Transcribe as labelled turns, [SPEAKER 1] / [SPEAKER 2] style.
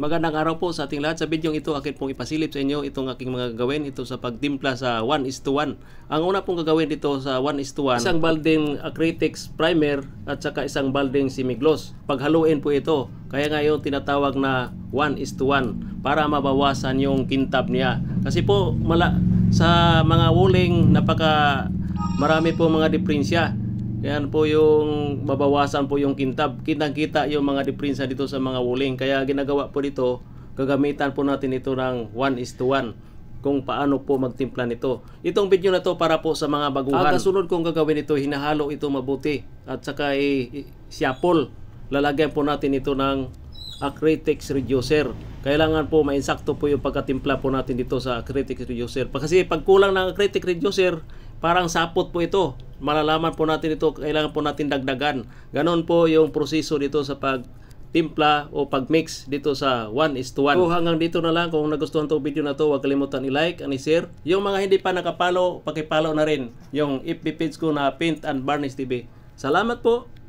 [SPEAKER 1] Magandang araw po sa ating lahat. Sa video ito, akin pong ipasilip sa inyo itong aking mga gagawin ito sa pagtimpla sa 1 is to 1. Ang una pong gagawin dito sa 1 is to 1, isang balding acrylics primer at saka isang balding semi-gloss. Paghaluin po ito, kaya ngayon tinatawag na 1 is to 1 para mabawasan yung kintab niya. Kasi po mala, sa mga wuling napaka marami po mga diferensya yan po yung babawasan po yung kintab. Kitang-kita yung mga diferensya dito sa mga wuling. Kaya ginagawa po dito, gagamitan po natin ito ng 1 is to 1 kung paano po magtimpla nito. Itong video na to para po sa mga baguhan. Ang ah, kasunod kong gagawin ito, hinahalo ito mabuti at saka i-siapol. Lalagyan po natin ito ng acritics reducer. Kailangan po mainsakto po yung pagkatimpla po natin dito sa acritics reducer. Kasi pag kulang ng acrylic reducer, parang sapot po ito malalaman po natin ito, kailangan po natin dagdagan. Ganon po yung proseso dito sa pagtimpla o pagmix dito sa 1 is to 1. So hanggang dito na lang kung nagustuhan tong video na to, huwag kalimutan i-like and i-share. Yung mga hindi pa nakapalo, pakipalo na rin yung FB page ko na Paint and Varnish TV. Salamat po!